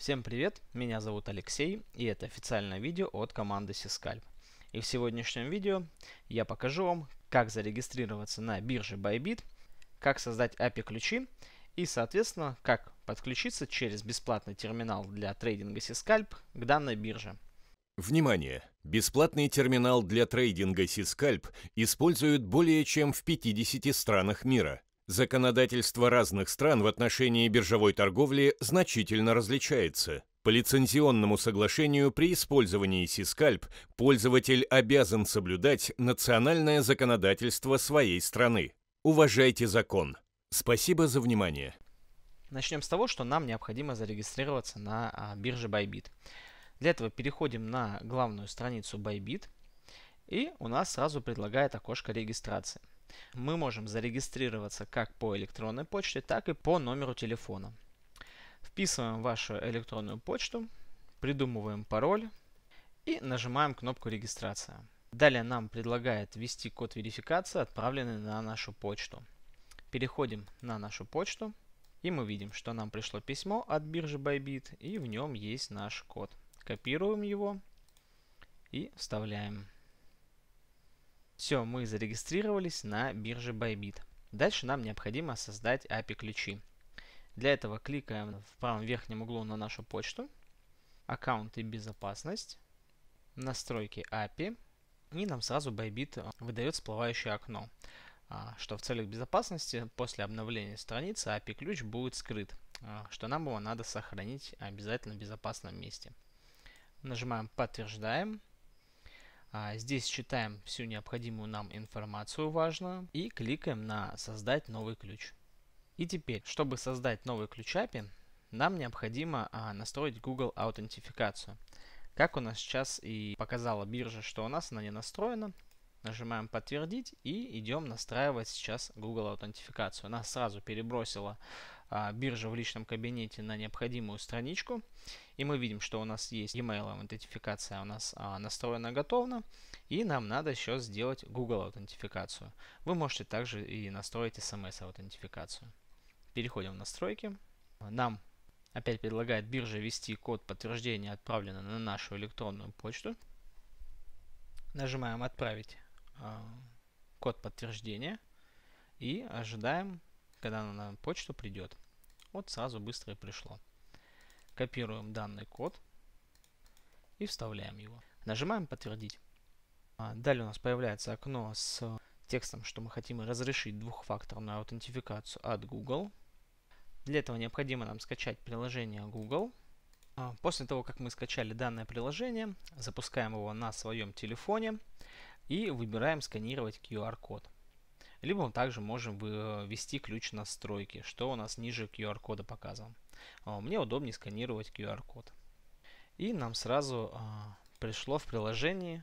Всем привет, меня зовут Алексей, и это официальное видео от команды Сискальп. И в сегодняшнем видео я покажу вам, как зарегистрироваться на бирже Bybit, как создать API-ключи и, соответственно, как подключиться через бесплатный терминал для трейдинга Сискальп к данной бирже. Внимание! Бесплатный терминал для трейдинга Сискальп используют более чем в 50 странах мира – Законодательство разных стран в отношении биржевой торговли значительно различается. По лицензионному соглашению при использовании Сискальп пользователь обязан соблюдать национальное законодательство своей страны. Уважайте закон. Спасибо за внимание. Начнем с того, что нам необходимо зарегистрироваться на а, бирже Bybit. Для этого переходим на главную страницу Bybit, и у нас сразу предлагает окошко регистрации. Мы можем зарегистрироваться как по электронной почте, так и по номеру телефона. Вписываем вашу электронную почту, придумываем пароль и нажимаем кнопку «Регистрация». Далее нам предлагает ввести код верификации, отправленный на нашу почту. Переходим на нашу почту и мы видим, что нам пришло письмо от биржи Bybit и в нем есть наш код. Копируем его и вставляем. Все, мы зарегистрировались на бирже Bybit. Дальше нам необходимо создать API-ключи. Для этого кликаем в правом верхнем углу на нашу почту, аккаунт и безопасность, настройки API, и нам сразу Bybit э, выдает всплывающее окно, а, что в целях безопасности после обновления страницы API-ключ будет скрыт, а, что нам его надо сохранить обязательно в безопасном месте. Нажимаем «Подтверждаем», а, здесь считаем всю необходимую нам информацию важную и кликаем на «Создать новый ключ». И теперь, чтобы создать новый ключ API, нам необходимо а, настроить Google аутентификацию. Как у нас сейчас и показала биржа, что у нас она не настроена, нажимаем «Подтвердить» и идем настраивать сейчас Google аутентификацию. Нас сразу перебросило а, биржа в личном кабинете на необходимую страничку. И мы видим, что у нас есть email аутентификация а у нас а, настроена готовно. И нам надо еще сделать Google аутентификацию. Вы можете также и настроить SMS аутентификацию. Переходим в настройки. Нам опять предлагает биржа ввести код подтверждения отправленный на нашу электронную почту. Нажимаем «Отправить» а, код подтверждения и ожидаем когда она на почту придет, вот сразу быстро и пришло. Копируем данный код и вставляем его. Нажимаем «Подтвердить». А, далее у нас появляется окно с текстом, что мы хотим разрешить двухфакторную аутентификацию от Google. Для этого необходимо нам скачать приложение Google. А, после того, как мы скачали данное приложение, запускаем его на своем телефоне и выбираем «Сканировать QR-код». Либо мы также можем э, ввести ключ настройки, что у нас ниже QR-кода показан. А, мне удобнее сканировать QR-код. И нам сразу а, пришло в приложении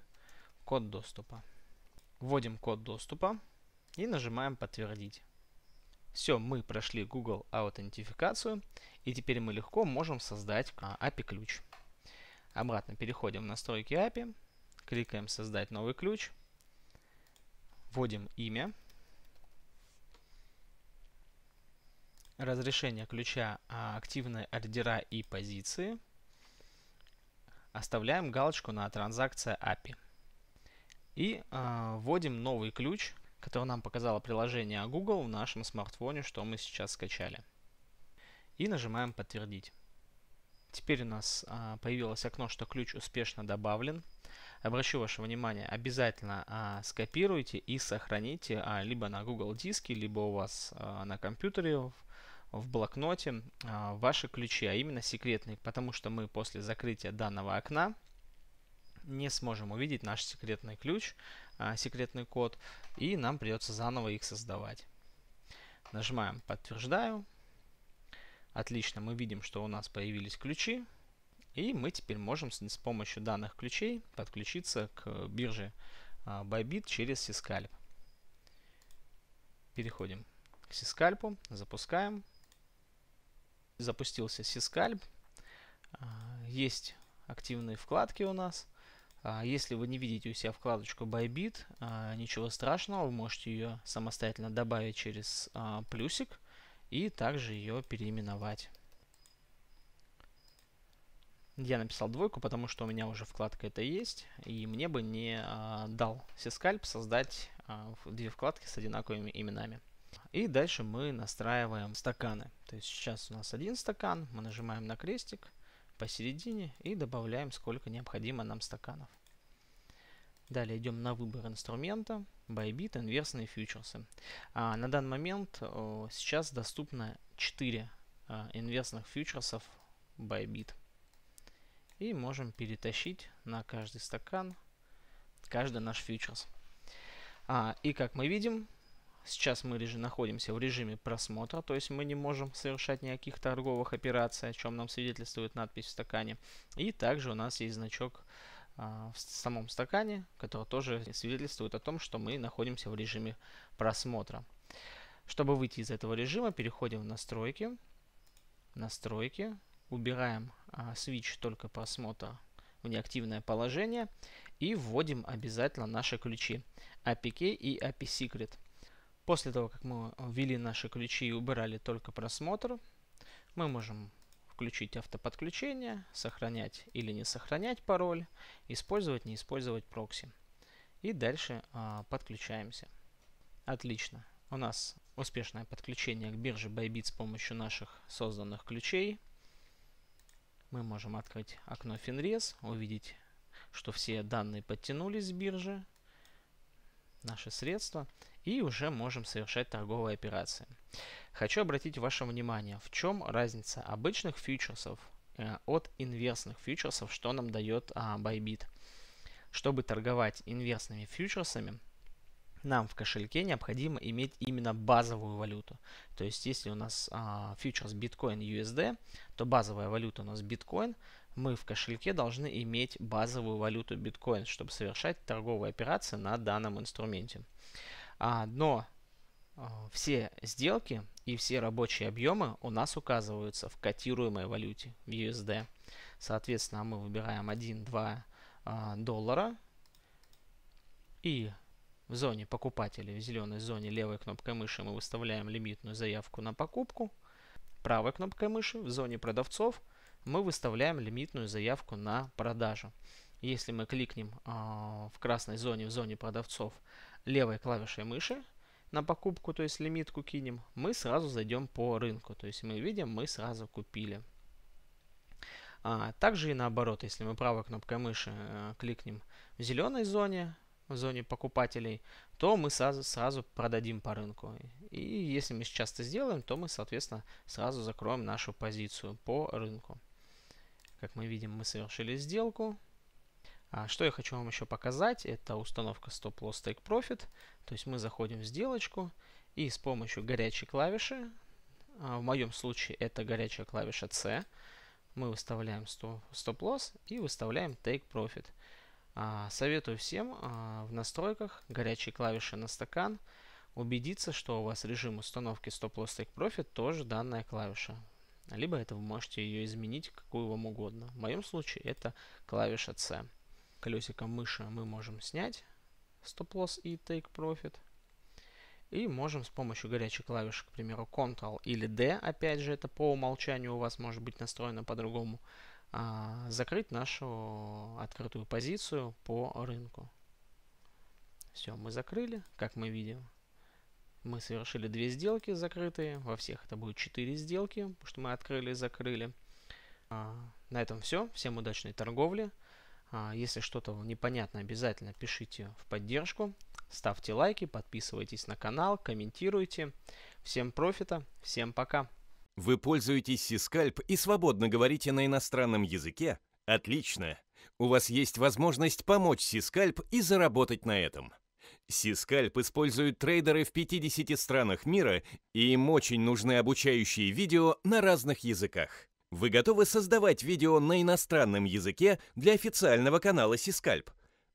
код доступа. Вводим код доступа и нажимаем «Подтвердить». Все, мы прошли Google аутентификацию, и теперь мы легко можем создать а, API-ключ. Обратно переходим в настройки API, кликаем «Создать новый ключ», вводим имя – разрешение ключа а, активные ордера и позиции. Оставляем галочку на транзакция API. И э, вводим новый ключ, который нам показало приложение Google в нашем смартфоне, что мы сейчас скачали. И нажимаем «Подтвердить». Теперь у нас а, появилось окно, что ключ успешно добавлен. Обращу ваше внимание, обязательно а, скопируйте и сохраните а, либо на Google диске, либо у вас а, на компьютере в в блокноте а, ваши ключи, а именно секретные, потому что мы после закрытия данного окна не сможем увидеть наш секретный ключ, а, секретный код, и нам придется заново их создавать. Нажимаем «Подтверждаю». Отлично, мы видим, что у нас появились ключи, и мы теперь можем с, помощью данных ключей подключиться к бирже а, Bybit через Сискальп. Переходим к Сискальпу, запускаем запустился Сискальб. А, есть активные вкладки у нас. А, если вы не видите у себя вкладочку Bybit, а, ничего страшного, вы можете ее самостоятельно добавить через плюсик и также ее переименовать. Я написал двойку, потому что у меня уже вкладка это есть, и мне бы не дал Сискальб создать две вкладки с одинаковыми именами. И дальше мы настраиваем стаканы. То есть сейчас у нас один стакан, мы нажимаем на крестик посередине и добавляем сколько необходимо нам стаканов. Далее идем на выбор инструмента, Bybit, инверсные фьючерсы. А на данный момент о, сейчас доступно 4 а, инверсных фьючерсов Bybit. И можем перетащить на каждый стакан каждый наш фьючерс. А, и как мы видим, Сейчас мы реж... находимся в режиме просмотра, то есть мы не можем совершать никаких торговых операций, о чем нам свидетельствует надпись в стакане. И также у нас есть значок а, в самом стакане, который тоже свидетельствует о том, что мы находимся в режиме просмотра. Чтобы выйти из этого режима, переходим в настройки, настройки, убираем а, switch только просмотра в неактивное положение и вводим обязательно наши ключи APK и APSecret. После того, как мы э, ввели наши ключи и убирали только просмотр, мы можем включить автоподключение, сохранять или не сохранять пароль, использовать, не использовать прокси. И дальше а, подключаемся. Отлично. У нас успешное подключение к бирже Bybit с помощью наших созданных ключей. Мы можем открыть окно Finres, увидеть, что все данные подтянулись с биржи, наши средства и уже можем совершать торговые операции. Хочу обратить ваше внимание, в чем разница обычных фьючерсов э, от инверсных фьючерсов, что нам дает а, Bybit. Чтобы торговать инверсными фьючерсами, нам в кошельке необходимо иметь именно базовую валюту. То есть, если у нас а, фьючерс биткоин USD, то базовая валюта у нас биткоин. Мы в кошельке должны иметь базовую валюту биткоин, чтобы совершать торговые операции на данном инструменте. А, но а, все сделки и все рабочие объемы у нас указываются в котируемой валюте, в USD. Соответственно, мы выбираем 1-2 а, доллара и в зоне покупателей, в зеленой зоне левой кнопкой мыши мы выставляем лимитную заявку на покупку. Правой кнопкой мыши в зоне продавцов мы выставляем лимитную заявку на продажу. Если мы кликнем э, в красной зоне, в зоне продавцов, левой клавишей мыши на покупку, то есть лимитку кинем, мы сразу зайдем по рынку. То есть мы видим, мы сразу купили. А, также и наоборот, если мы правой кнопкой мыши а, кликнем в зеленой зоне, в зоне покупателей, то мы сразу, сразу продадим по рынку. И если мы сейчас это сделаем, то мы, соответственно, сразу закроем нашу позицию по рынку. Как мы видим, мы совершили сделку. А что я хочу вам еще показать, это установка Stop Loss Take Profit. То есть мы заходим в сделочку и с помощью горячей клавиши, а, в моем случае это горячая клавиша C, мы выставляем Stop Loss и выставляем Take Profit. А, советую всем в настройках горячей клавиши на стакан убедиться, что у вас режим установки Stop Loss Take Profit тоже данная клавиша. Либо это вы можете ее изменить какую вам угодно. В моем случае это клавиша C колесиком мыши мы можем снять стоп-лосс и take profit. И можем с помощью горячей клавиши, к примеру, Ctrl или D, опять же, это по умолчанию у вас может быть настроено по-другому, а, закрыть нашу открытую позицию по рынку. Все, мы закрыли, как мы видим. Мы совершили две сделки закрытые, во всех это будет четыре сделки, потому что мы открыли и закрыли. А, на этом все, всем удачной торговли. А, если что-то непонятно, обязательно пишите в поддержку, ставьте лайки, подписывайтесь на канал, комментируйте. Всем профита, всем пока! Вы пользуетесь Сискальп и свободно говорите на иностранном языке? Отлично! У вас есть возможность помочь Сискальп и заработать на этом. Сискальп используют трейдеры в 50 странах мира, и им очень нужны обучающие видео на разных языках. Вы готовы создавать видео на иностранном языке для официального канала Сискальп?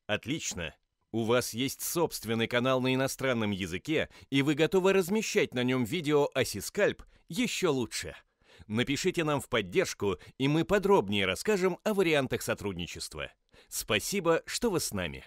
Отлично! У вас есть собственный канал на иностранном языке, и вы готовы размещать на нем видео о Сискальп еще лучше. Напишите нам в поддержку, и мы подробнее расскажем о вариантах сотрудничества. Спасибо, что вы с нами.